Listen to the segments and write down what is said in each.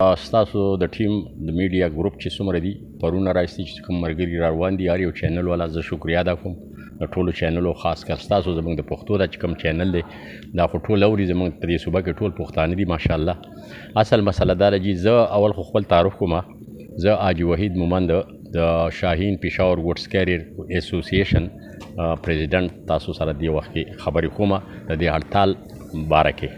تاسو د ټیم د میډیا ګروپ چې څومره دي پرونه راځي چې کوم مرګري را روان دي هر یو چینل والا زه شکریا ادا کوم د ټولو چینلو خاص کر تاسو زموږ د پښتو د کوم چینل دی دا ټول اوري زموږ په دې صوبه کې ټول پښتانه دي ماشاءالله اصل مسله دا چې زه اول خو خپل تعارف کوم زه اج وحید مومند د شاهین پېښور وډس کیریر اسوسییشن پریزیدنت تاسو سره دی وخت خبرې کومه د دې هړتال بارکه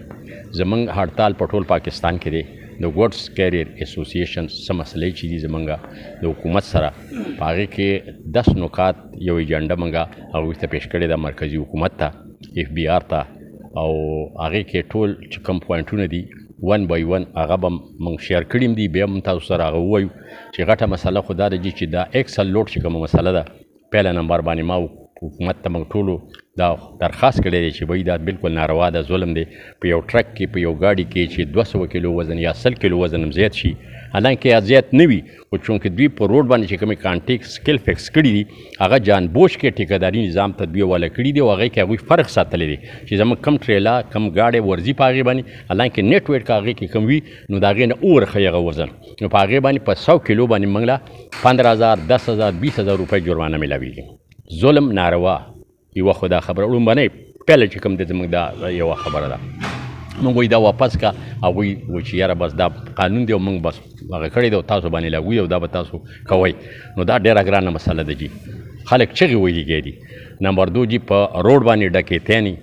زمنګ هړتال په ټول پاکستان کې دی د ګوډس کیریر اسوسییشن سمسلې چې دي زمونږه د حکومت سره په هغه کې 10 نکات یو ایجنډا مونږه هغه ته پیښ کړی د مرکزی حکومت ته اف بی آر ته او هغه کې ټول چې کوم پوینټونه دي ون بای ون هغه به مونږ شیر کړیم دي بیا هم تاسو سره هغه وایو چې غټه مسله خو دا ده چې دا ایکسل لوډ چې کومه مسله ده پهله نمبر باندې ما حکومت ته موږ ټولو دا درخواست کړی دی چې بای دا بالکل ناروا ده ظلم دی په یو ټرک کې په یو ګاډي کې چې 200 کیلو وزن یا 100 کیلو وزن زیات شي حالانکه زیات نه وي خو چونکې دوی په روډ باندې چې کومې کانټیکټ سکل فکس کړي دي هغه جان بوش کې ټیکداري نظام تدبیه والا کړي دي او هغه کې هغوی فرق ساتلی دی چې زموږ کم ټریلا کم ګاډی ورځي په هغې باندې حالانکه نېټ ویټ که هغې کې کم وي نو د هغې نه اور ښه هغه وزن نو په هغې باندې په سو کیلو باندې موږ له پندره هزار دس هزار بیس هزار روپۍ جرمانه میلاویږي ظلم ناروا یو خو دا خبره لومبنې پهل چې کوم د زموږ دا یو خبره ده موږ وی دا واپس کا هغه و چې یاره بس دا قانون دی موږ بس هغه کړی دی تاسو باندې لاګوي او دا به تاسو کوی نو دا ډیره ګرانه مسله ده جی خلک چغې ویلې دي نمبر 2 جی په روډ باندې ډکې تېنی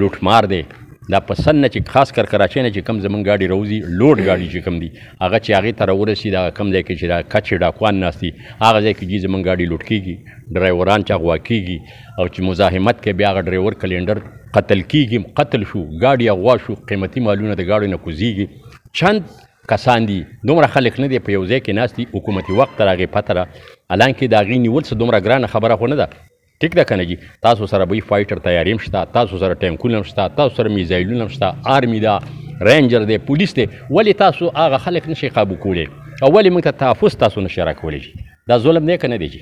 لوټمار دی دا پسند نه چې خاص کر کراچۍ نه چې کم زمونږ ګاډي روزي لوډ ګاډي چې کم دي هغه چې هغې ته راورسي دا کم ځای کې چې دا کچې ډاکوان ناست دي هغه ځای کې چې زمونږ ګاډي لوټ کېږي ډرایوران چې اغوا کېږي او چې مزاحمت کوي بیا هغه ډرایور کلینډر قتل کېږي قتل شو ګاډي اغوا شو قیمتي مالونه د ګاډو نه کوزیږي چند کسان دي دومره خلک نه دي په یو ځای کې ناست دي حکومتي وخت راغې پته را الان کې د هغې نیول څه دومره ګرانه خبره خو نه ده ټیک ده کنه جی تاسو سره به فایټر تیاریم شته تاسو سره ټینکونه شته تاسو سره میزایلونه شته آرمی ده رینجر دی پولیس دی ولی تاسو هغه خلک نشي قابو کولی او ولی موږ ته تحفظ تاسو نشي راکولی جی دا ظلم دی که نه دی جی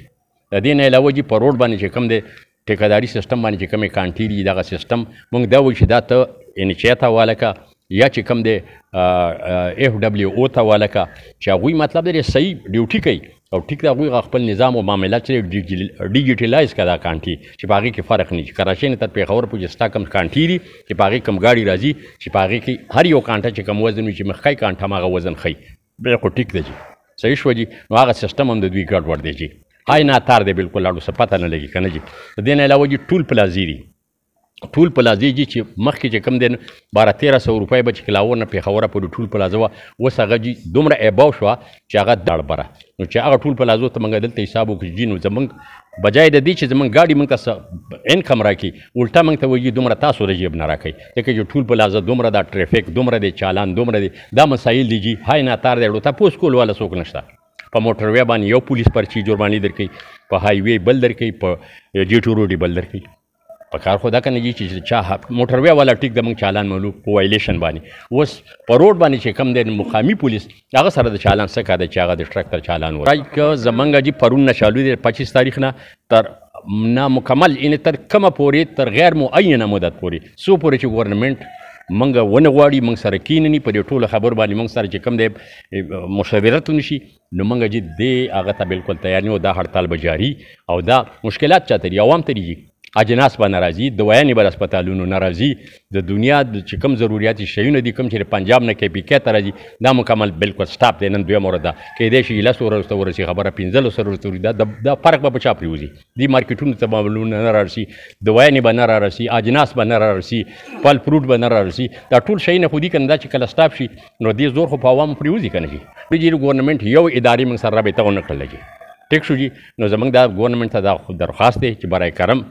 د دې نه علاوه جی په روډ باندې چې کوم دی ټیکاداري سیستم باندې چې کومې کانټې دي دغه سیستم موږ دا وایو چې دا ته ان چا ته واله که یا چې کوم دی اف ډبلیو او ته واله که چې هغوی مطلب دی صحیح ډیوټي کوي او ټیک دا غوی خپل نظام او معاملات چې ډیجیټلایز کړه کانټي چې پاغي کې فرق نه چې کراچۍ نه تر پیښور پورې ستا کم کانټي لري چې پاغي کم گاډي راځي چې پاغي کې هر یو کانټه چې کم وزن چې مخکې کانټه ماغه وزن خي بالکل ټیک دی صحیح شو جی نو هغه سیستم هم د دوی ګډ ور دی جی هاي نه تار دی بالکل اړو څه پته نه لګي کنه جی د دې نه علاوه جی ټول پلازيري ټول پلازې جي چې مخکې چې کم دین 1200 روپۍ به چې کلاونه پیښوره په ټول پلازه و اوس هغه جي دومره ایباو شو چې هغه دړبره نو چې هغه ټول پلازو ته موږ دلته حساب وکړو جینو زمنګ بجای د دې چې زمنګ ګاډي موږ ته انکم راکړي الټا موږ ته وایي دومره تاسو رجیب نه راکړي ځکه چې ټول پلازه دومره دا ټریفیک دومره دی چالان دومره دی دا مسایل دي جی هاي نه تار دی ورته پوس کول ولا څوک نشته په موټر وی باندې یو پولیس پرچی جرمانی درکې په هایوی بل درکې په جیټو روډي بل درکې په کار خو دا کنه چې چا موټروي والا ټیک د مونږ چالان مولو په وایلیشن باندې اوس په روډ باندې چې کم دی مقامی پولیس هغه سره د چالان څه کار دی چې هغه د ټریکټر چالان ورای که زمونږ جی پرون نه چالو دی 25 تاریخ نه تر نامکمل ان تر کومه پورې تر غیر معینه مدت پورې سو پورې چې ګورنمنت منګه ونه غواړي موږ سره کیننی په دې ټوله خبر باندې موږ سره چې کم دی مشاورت نشي نو موږ چې دې هغه ته بالکل تیار نه دا هړتال به جاری او دا مشکلات چاته دي عوام ته دي اجناس به ناراضي دوایانې به د هسپتالونو ناراضي د دنیا د چې کوم ضرورتي شیونه دي کوم چې پنجاب نه کې پیکیت راځي دا مکمل بالکل سټاپ دی نن دویمه ورځ ده کیدای شي لس ورځو ورسي خبره پنځلس ورځو ورسي دا دا فرق به بچا پریوزي دی مارکیټونو ته به نه رارسي دوایانې به نه رارسي اجناس به نه رارسي پل فروټ به نه رارسي دا ټول شیونه خو دي کنه دا چې کله سټاپ شي نو دې زور خو په عوامو پریوزي کنه چې بیجی ګورنمنت یو ادارې موږ سره رابطه ونه کړل ټیک شو جی نو زمونږ دا ګورنمنت ته دا درخواست دی چې برای کرم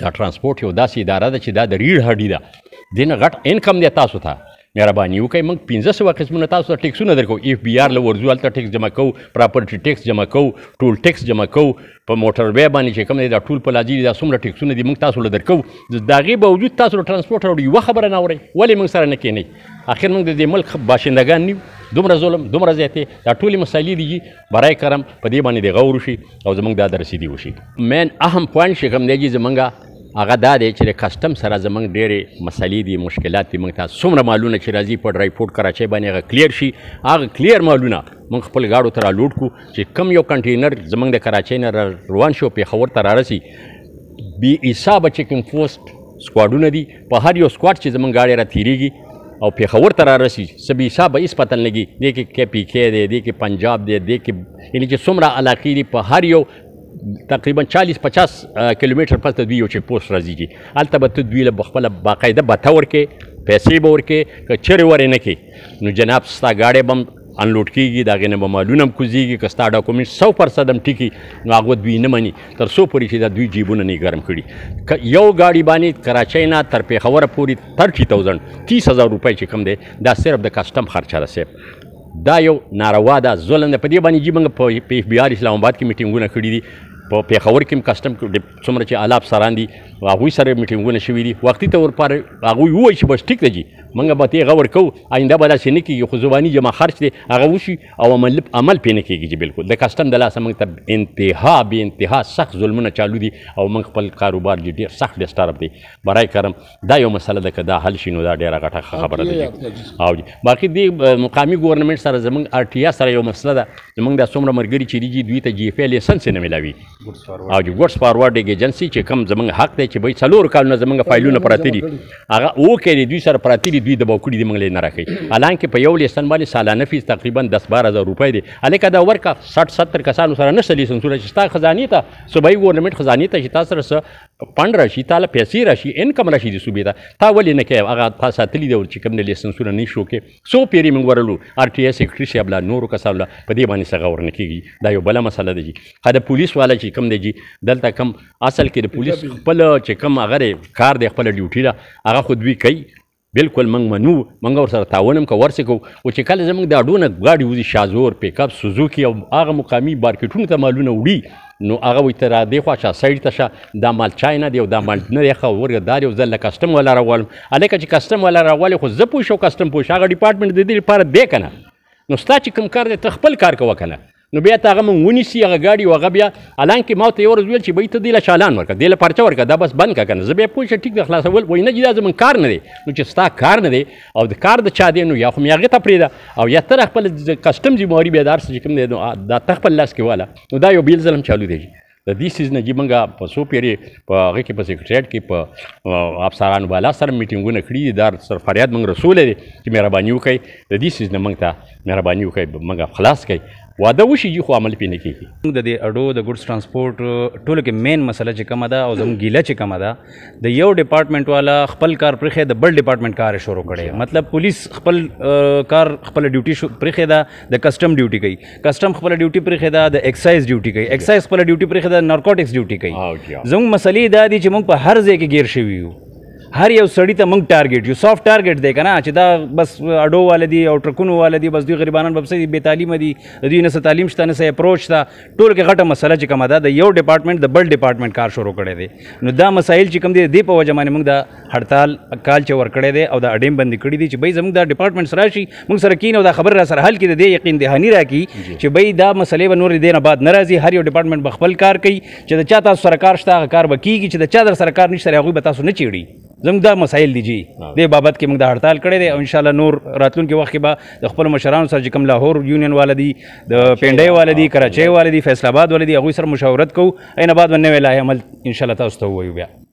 دا ترانسپورت یو داسې اداره ده چې دا د ریړ هډي ده دین غټ انکم دی تاسو ته مهرباني وکړئ موږ پنځه سوه قسمونه تاسو ته ټیکسونه درکو ایف بی آر له ورځو هلته ټیکس جمع کوو پراپرټي ټیکس جمع کوو ټول ټیکس جمع کوو په موټر وی باندې چې کوم دی دا ټول په لاجي دا څومره ټیکسونه دي موږ تاسو له درکو د هغې باوجود تاسو له ترانسپورټ راوړي یوه خبره نه اورئ ولې موږ سره نه کینئ اخر موږ د دې ملک باشندګان نیو دومره ظلم دومره زیاتې دا ټولې مسایلې دي چې برای کرم په دې باندې د غور شي او زمونږ دا د رسیدي وشي مین اهم پوینټ چې کوم دی چې زمونږ هغه دا دی چې د کسټم سره زمونږ ډېرې مسلې دي مشکلات دي موږ ته څومره مالونه چې راځي په ډرای فوډ کراچۍ باندې هغه کلیر شي هغه کلیر مالونه موږ خپل گاډو ته رالوډ کړو چې کم یو کنټینر زمونږ د کراچۍ نه روان شو پېښور ته رارسي بې حسابه چکن پوسټ سکواډونه دي په هر یو سکواډ چې زمونږ ګاډۍ را تېرېږي او پیښور ته را رسی څه به حسابه هیڅ پتن لګي دې کې کې پی کې دی دې کې پنجاب دی دې کې یعنې چې څومره علاقې دي په هر یو تقریبا 40 50 کیلومتر پس تدوی یو چې پوسټ راځي چې البته به تدوی له خپل باقاعده به تور کې پیسې به ورکې که چیرې ورې نه کې نو جناب ستا ګاډی بم انلوډ کیږي دا غینه به مالونه کوزيږي کستا ډاکومېنټ 100% هم ټیکي هغه دوی نه مني تر څو پورې چې دا دوی جیبونه نه ګرم کړي یو گاډي باندې کراچۍ نه تر پیښور پورې 30000 30000 روپۍ چې کم دی دا صرف د کسٹم خرچه رسېب دا یو ناروا ده ظلم ده په دې باندې چې موږ په اف بی آر اسلام آباد کې میټینګونه کړي دي په پیښور کې هم کسٹم څومره چې آلاب سران دي هغه سره میټینګونه شوي دي وختي تور پر هغه وای چې بس ټیک دی منګه به ته غور کو آینده به داسې نه کیږي خو زبانی جمع خرج دی هغه وشي او عمل عمل پې نه کیږي بالکل د کسٹم د لاسه موږ ته انتها به انتها سخت ظلمونه چالو دي او موږ خپل کاروبار ډیر سخت ډیسټرب دی برای کرم دا یو مسله ده که دا حل شي نو دا ډیره غټه خبره ده او باقي دی مقامی ګورنمنت سره زمونږ آر ټي سره یو مسله ده زمونږ د څومره مرګري چې دوی ته جی اف ای لایسنس نه ملاوي او ګورس فارورډ ایجنسی چې کم زمونږ حق دی دی چې بای څلور کالونه زمونږ فایلونه پراته دي هغه اوکې دی دوی سره پراته دي دوی دباو کړي دي موږ نه راکوي حالانکه په یو لیسن باندې سالانه فیس تقریبا دس بار هزار روپۍ دی هلکه دا ورکه سټ ستر کسانو سره نه سلی سنسوره چې ستا خزانې ته صوبایي ګورنمنټ خزانې ته چې تا سره څه پند راشي تا له پیسې راشي انکم راشي د صوبې ته تا ولې نه کوې هغه تا ساتلي دی چې کوم نه لیسنسونه نه شو کې څو پیرې موږ ورلو آر ټي اس سیکرټري صاحب لا نورو کسانو لا په دې باندې څنګه ورنکېږي دا یو بله مسله ده جی که د پولیس والا چې کوم دی جی دلته کم اصل کې د پولیس خپل چې کوم هغه کار دی خپل ډیوټي ده هغه خود دوی کوي بالکل موږ منو موږ ورسره تعاون هم کو ورسې کو او چې کله زموږ دا ډونه ګاډي وځي شازور پیکاپ سوزوکی او هغه مقامی مارکیټونو ته مالونه وړي نو هغه وي ته را دی خوا شا سایډ ته شا دا مال چای نه دی او دا مال نه دی خو ورګه دا یو ځل کسٹم ولا راولم الکه چې کسٹم ولا راولې خو زه پوښو کسٹم پوښ هغه ډپارټمنټ د دې لپاره دی کنه نو ستا چې کوم کار دی ته خپل کار کوه کنه نو بیا ته هغه مونږ ونیسي هغه ګاډي او هغه بیا حالانکې ما ورته یوه ورځ ویل چې بهی ته دې له چالان ورکړه دې له پرچه ورکړه دا بس بند کړه که نه زه بیا پوه شه ټیک ده خلاصول وایي نه چې دا زموږ کار نه دی نو چې ستا کار نه دی او د کار د چا دی نو یا خو مې هغې ته پرېږده او یا ته خپل کسټم ذمواري بیا دا هر څه چې کوم دی نو دا ته خپل لاس کې واله نو دا یو بیل ظلم چالو دی د دې سیز نه موږ په سو پیری په هغه کې په سیکریټریټ کې په افسرانو بالا سره میټینګونه کړي دي دا سر فریاد موږ رسول دی چې مهرباني وکړئ د دې سیز نه موږ ته مهرباني وکړئ موږ خلاص کړئ واده وشي چې خو عمل پې نه کېږي موږ د دې اډو د ګډس ټرانسپورټ ټولو کې مین مسله چې کومه ده او زموږ ګیله چې کومه ده د یو ډپارټمنټ والا خپل کار پرېښی د بل ډپارټمنټ کار شروع کړی مطلب پولیس خپل کار خپل ډیوټي پرېښی ده د کسټم ډیوټي کوي کسټم خپل ډیوټي پرېښی ده د اکسایز ډیوټي کوي اکسایز خپل ډیوټي پرېښی ده نارکوټکس ډیوټي کوي زموږ مسلې دا دي چې موږ په هر ځای کې ګیر شوي یو هر یو سړی ته موږ ټارګټ یو سافت ټارګټ دی کنه چې دا بس اډو والے دي او ټرکونو والے دي بس دوی غریبانان بس دي بے تعلیم دي دوی نه تعلیم شته نه سه اپروچ تا ټول کې غټه مسله چې کومه ده د یو ډپارټمنټ د بل ډپارټمنټ کار شروع کړي دي نو دا مسایل چې کوم دي د په وجه باندې موږ د هړتال کال چې ور کړي دي او دا اډیم بند کړي دي چې بای زموږ دا ډپارټمنټ سره شي موږ سره کین او دا خبر را سره حل کړي دي یقین دهانی راکې چې بای دا مسلې به نور دینه بعد ناراضي هر یو ډپارټمنټ بخپل کار کوي چې د چا تاسو سره کار شته هغه کار به کیږي چې د چا در سره کار نشته هغه به تاسو نه چیړي زموږ دا مسایل دي جی دې بابت کې موږ د هړتال کړی دی او ان شاء الله نور راتلونکي وخت کې به د خپل مشرانو سره چې کوم لاهور یونین والا دي د پنډۍ والا دي کراچۍ والا دي فیصل آباد والا دي هغوی سره مشاورت کوو عین بعد به نوی لایحه عمل ان شاء الله تاسو ته ووایو بیا